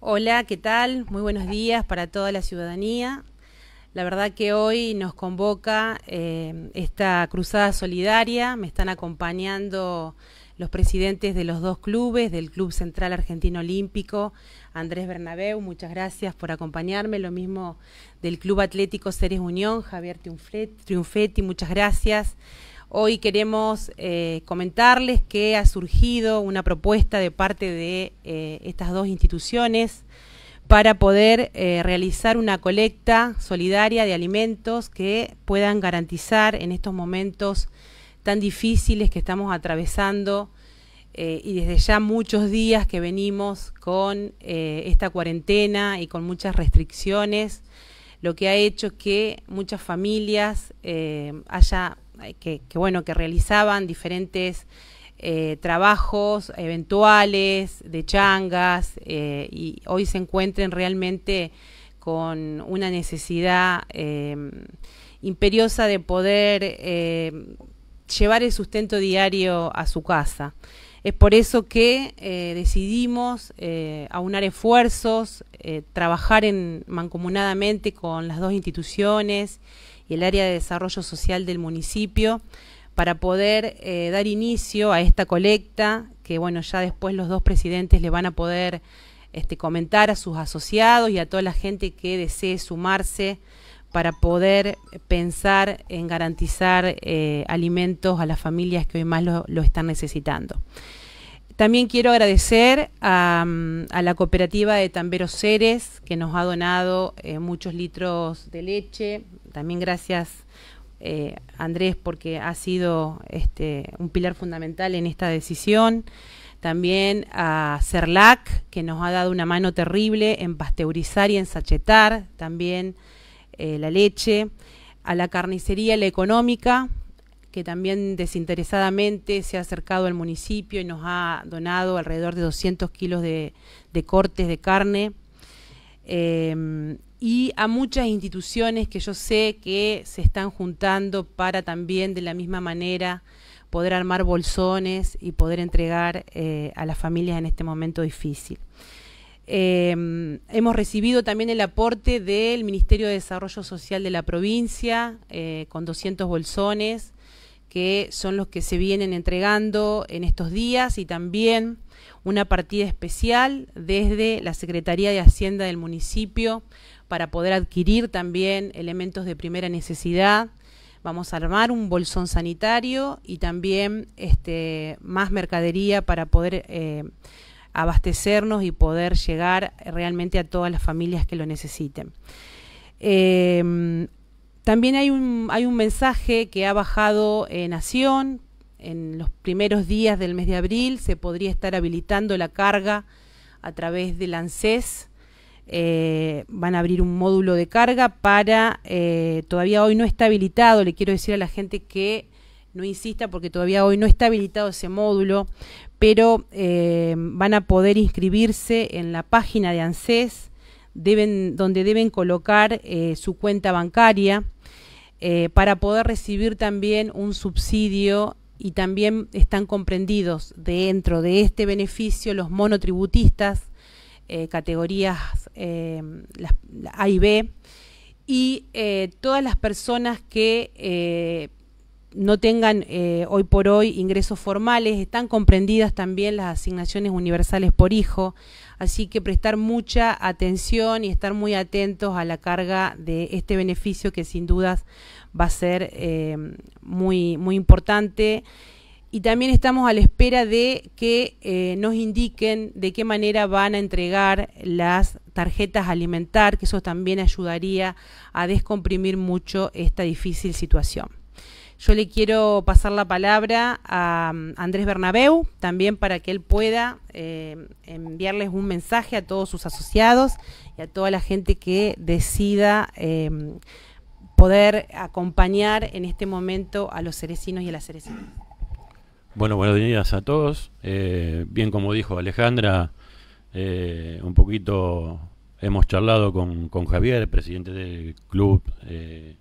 Hola, ¿qué tal? Muy buenos días para toda la ciudadanía. La verdad que hoy nos convoca eh, esta cruzada solidaria. Me están acompañando los presidentes de los dos clubes, del Club Central Argentino Olímpico, Andrés Bernabeu, muchas gracias por acompañarme. Lo mismo del Club Atlético Ceres Unión, Javier Triunfetti, muchas gracias. Hoy queremos eh, comentarles que ha surgido una propuesta de parte de eh, estas dos instituciones para poder eh, realizar una colecta solidaria de alimentos que puedan garantizar en estos momentos tan difíciles que estamos atravesando y desde ya muchos días que venimos con esta cuarentena y con muchas restricciones, lo que ha hecho que muchas familias haya eh, que, bueno, que realizaban diferentes eh, trabajos eventuales de changas eh, y hoy se encuentren realmente con una necesidad imperiosa de poder llevar el sustento diario a su casa. Es por eso que decidimos aunar esfuerzos, trabajar mancomunadamente con las dos instituciones y el área de desarrollo social del municipio para poder eh, dar inicio a esta colecta, que bueno, ya después los dos presidentes le van a poder este, comentar a sus asociados y a toda la gente que desee sumarse para poder pensar en garantizar eh, alimentos a las familias que hoy más lo, están necesitando. También quiero agradecer mm, a, la cooperativa de Tamberos Ceres, que nos ha donado eh, muchos litros de leche, también gracias eh, Andrés porque ha sido este, un pilar fundamental en esta decisión. También a CERLAC, que nos ha dado una mano terrible en pasteurizar y ensachetar también eh, la leche. A la carnicería La Económica, que también desinteresadamente se ha acercado al municipio y nos ha donado alrededor de 200 kilos de, cortes de carne. Eh, y a muchas instituciones que yo sé que se están juntando para también de la misma manera poder armar bolsones y poder entregar eh, a las familias en este momento difícil. Em, hemos recibido también el aporte del Ministerio de Desarrollo Social de la provincia eh, con 200 bolsones que son los que se vienen entregando en estos días y también una partida especial desde la Secretaría de Hacienda del municipio para poder adquirir también elementos de primera necesidad. Vamos a armar un bolsón sanitario y también este, más mercadería para poder eh, abastecernos y poder llegar realmente a todas las familias que lo necesiten. Em, también hay un, hay un mensaje que ha bajado en Nación. En los primeros días del mes de abril se podría estar habilitando la carga a través del ANSES eh, van a abrir un módulo de carga para, eh, todavía hoy no está habilitado, le quiero decir a la gente que no insista porque todavía hoy no está habilitado ese módulo, pero eh, van a poder inscribirse en la página de ANSES, donde deben colocar su cuenta bancaria para poder recibir también un subsidio y también están comprendidos dentro de este beneficio los monotributistas, categorías Em, a y B, y eh, todas las personas que eh, no tengan eh, hoy por hoy ingresos formales, están comprendidas también las asignaciones universales por hijo, así que prestar mucha atención y estar muy atentos a la carga de este beneficio que sin dudas va a ser em, muy, muy importante y también estamos a la espera de que eh, nos indiquen de qué manera van a entregar las tarjetas alimentar, que eso también ayudaría a descomprimir mucho esta difícil situación. Yo le quiero pasar la palabra a mm, Andrés Bernabeu, también para que él pueda eh, enviarles un mensaje a todos sus asociados y a toda la gente que decida eh, poder acompañar en este momento a los cerecinos y a las cerecinas. Bueno, buenos días a todos. Eh, bien, como dijo Alejandra, eh, un poquito hemos charlado con, Javier, presidente del Club eh,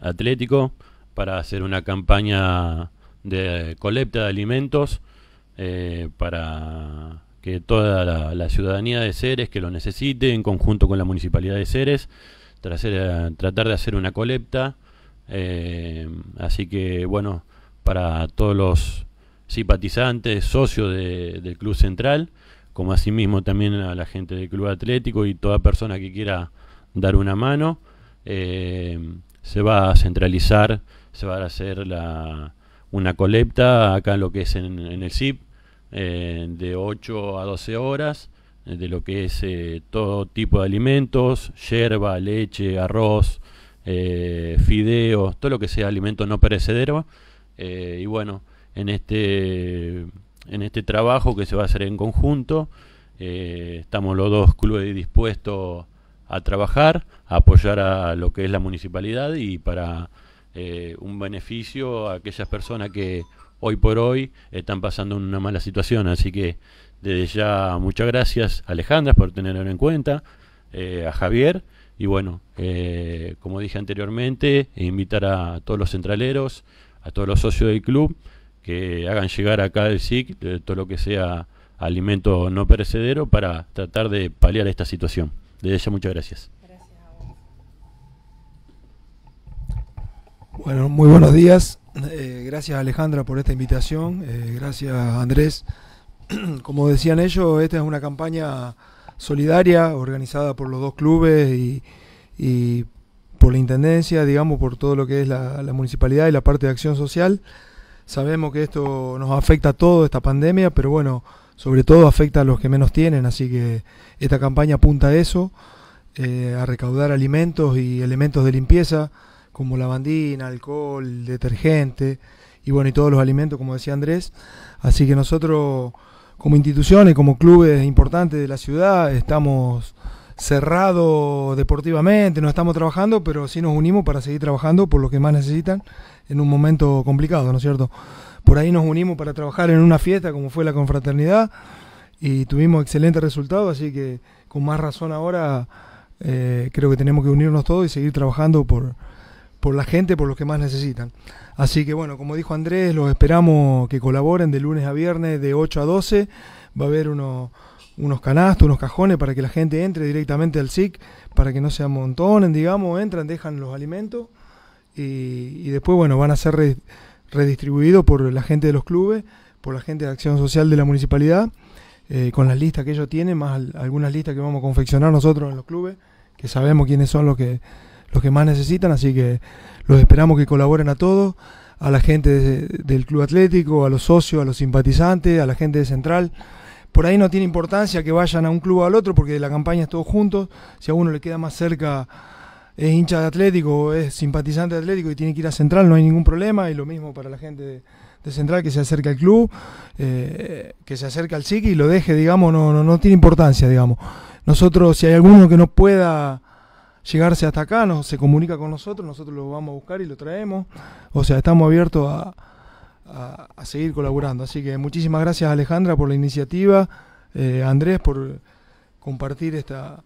Atlético, para hacer una campaña de colecta de alimentos para que toda la, ciudadanía de Ceres que lo necesite, en conjunto con la municipalidad de Ceres, tratar de hacer una colecta. así que, bueno, para todos los simpatizantes, socios de, del Club Central, como asimismo también a la gente del Club Atlético y toda persona que quiera dar una mano. Eh, se va a centralizar, se va a hacer la, una colecta acá en lo que es en, el SIP... Eh, de 8 a 12 horas, de lo que es eh, todo tipo de alimentos, yerba, leche, arroz, fideos, todo lo que sea alimento no perecedero. y bueno, en este, en este trabajo que se va a hacer en conjunto. Eh, estamos los dos clubes dispuestos a trabajar, a apoyar a lo que es la municipalidad y para eh, un beneficio a aquellas personas que hoy por hoy están pasando una mala situación. Así que desde ya muchas gracias Alejandra por tenerlo en cuenta, eh, a Javier y bueno, como dije anteriormente, invitar a todos los centraleros, a todos los socios del club que hagan llegar acá el SIC, eh, todo lo que sea alimento no perecedero, para tratar de paliar esta situación. De ella, muchas gracias. gracias Bueno, muy buenos días. Eh, gracias Alejandra por esta invitación. Eh, gracias Andrés. Como decían ellos, esta es una campaña solidaria organizada por los dos clubes y, por la Intendencia, digamos, por todo lo que es la municipalidad y la parte de acción social. Sabemos que esto nos afecta a todos, esta pandemia, pero bueno, sobre todo afecta a los que menos tienen, así que esta campaña apunta a eso, eh, a recaudar alimentos y elementos de limpieza, como lavandina, alcohol, detergente, y bueno, y todos los alimentos, como decía Andrés. Así que nosotros, como instituciones, como clubes importantes de la ciudad, estamos cerrado deportivamente, no estamos trabajando, pero sí nos unimos para seguir trabajando por lo que más necesitan en un momento complicado, ¿no es cierto? Por ahí nos unimos para trabajar en una fiesta como fue la confraternidad y tuvimos excelentes resultados, así que con más razón ahora eh, creo que tenemos que unirnos todos y seguir trabajando por, por la gente, por los que más necesitan. Así que bueno, como dijo Andrés, los esperamos que colaboren de lunes a viernes de 8 a 12. Va a haber uno unos canastos, unos cajones para que la gente entre directamente al SIC, para que no se amontonen, digamos, entran, dejan los alimentos y, después, bueno, van a ser redistribuidos por la gente de los clubes, por la gente de Acción Social de la municipalidad, eh, con las listas que ellos tienen, más algunas listas que vamos a confeccionar nosotros en los clubes, que sabemos quiénes son los que, los que más necesitan, así que los esperamos que colaboren a todos a la gente del club atlético, a los socios, a los simpatizantes, a la gente de Central, por ahí no tiene importancia que vayan a un club o al otro porque la campaña es todo juntos. Si a uno le queda más cerca, es hincha de Atlético, es simpatizante de Atlético y tiene que ir a Central, no hay ningún problema. Y lo mismo para la gente de, Central que se acerca al club, eh, que se acerca al SIC y lo deje, digamos, no, no, no tiene importancia, digamos. Nosotros, si hay alguno que no pueda llegarse hasta acá, no se comunica con nosotros, nosotros lo vamos a buscar y lo traemos. O sea, estamos abiertos a a, seguir colaborando. Así que muchísimas gracias Alejandra por la iniciativa, eh, Andrés por compartir esta,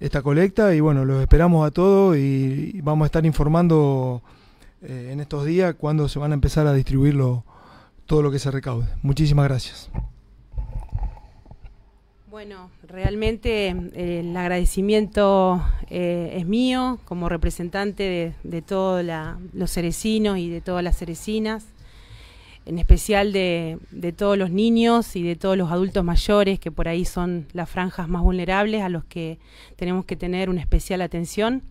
esta colecta y bueno, los esperamos a todos y, vamos a estar informando eh, en estos días cuando se van a empezar a distribuir todo lo que se recaude. Muchísimas gracias. Bueno, realmente eh, el agradecimiento es mío como representante de, de todos los cerecinos y de todas las cerecinas en especial de, todos los niños y de todos los adultos mayores, que por ahí son las franjas más vulnerables a los que tenemos que tener una especial atención.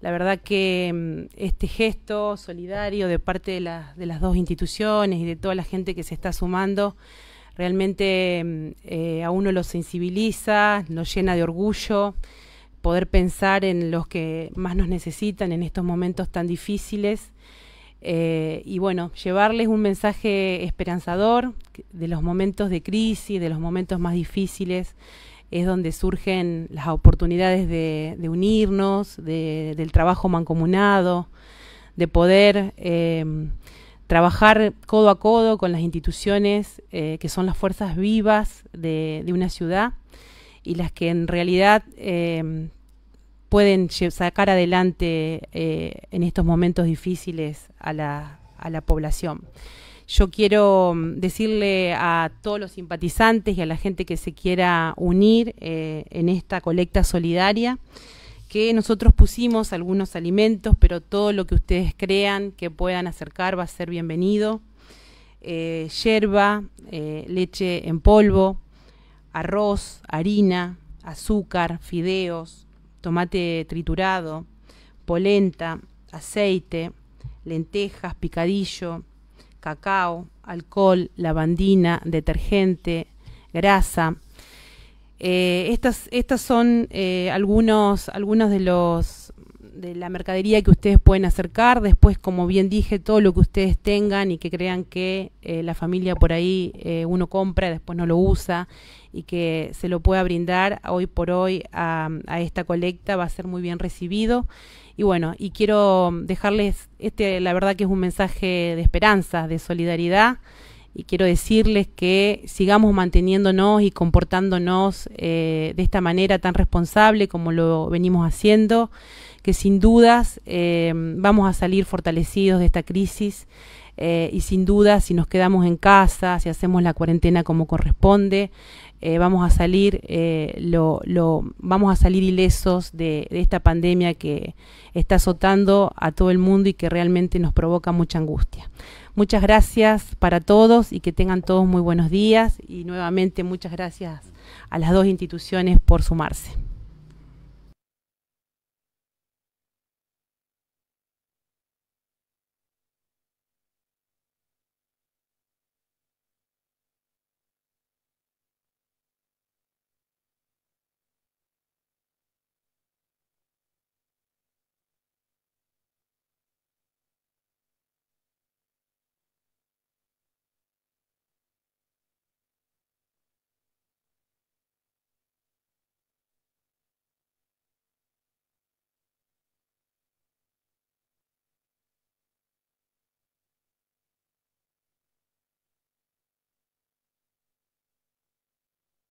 La verdad que mm, este gesto solidario de parte de, las dos instituciones y de toda la gente que se está sumando, realmente mm, eh, a uno lo sensibiliza, nos llena de orgullo, poder pensar en los que más nos necesitan en estos momentos tan difíciles eh, y bueno, llevarles un mensaje esperanzador de los momentos de crisis, de los momentos más difíciles, es donde surgen las oportunidades de, unirnos, del trabajo mancomunado, de poder em, trabajar codo a codo con las instituciones eh, que son las fuerzas vivas de, una ciudad y las que en realidad em, pueden sacar adelante eh, en estos momentos difíciles a la, población. Yo quiero mm, decirle a todos los simpatizantes y a la gente que se quiera unir eh, en esta colecta solidaria que nosotros pusimos algunos alimentos, pero todo lo que ustedes crean que puedan acercar va a ser bienvenido. Eh, yerba, leche en polvo, arroz, harina, azúcar, fideos, tomate triturado, polenta, aceite, lentejas, picadillo, cacao, alcohol, lavandina, detergente, grasa. Eh, estas, estas son eh, algunos, algunos de los de la mercadería que ustedes pueden acercar. Después, como bien dije, todo lo que ustedes tengan y que crean que eh, la familia por ahí eh, uno compra, después no lo usa y que se lo pueda brindar hoy por hoy a, esta colecta va a ser muy bien recibido. Y bueno, y quiero dejarles, este la verdad que es un mensaje de esperanza, de solidaridad y quiero decirles que sigamos manteniéndonos y comportándonos eh, de esta manera tan responsable como lo venimos haciendo que sin dudas eh, vamos a salir fortalecidos de esta crisis eh, y sin duda si nos quedamos en casa, si hacemos la cuarentena como corresponde, eh, vamos a salir lo, vamos a salir ilesos de, esta pandemia que está azotando a todo el mundo y que realmente nos provoca mucha angustia. Muchas gracias para todos y que tengan todos muy buenos días y nuevamente muchas gracias a las dos instituciones por sumarse.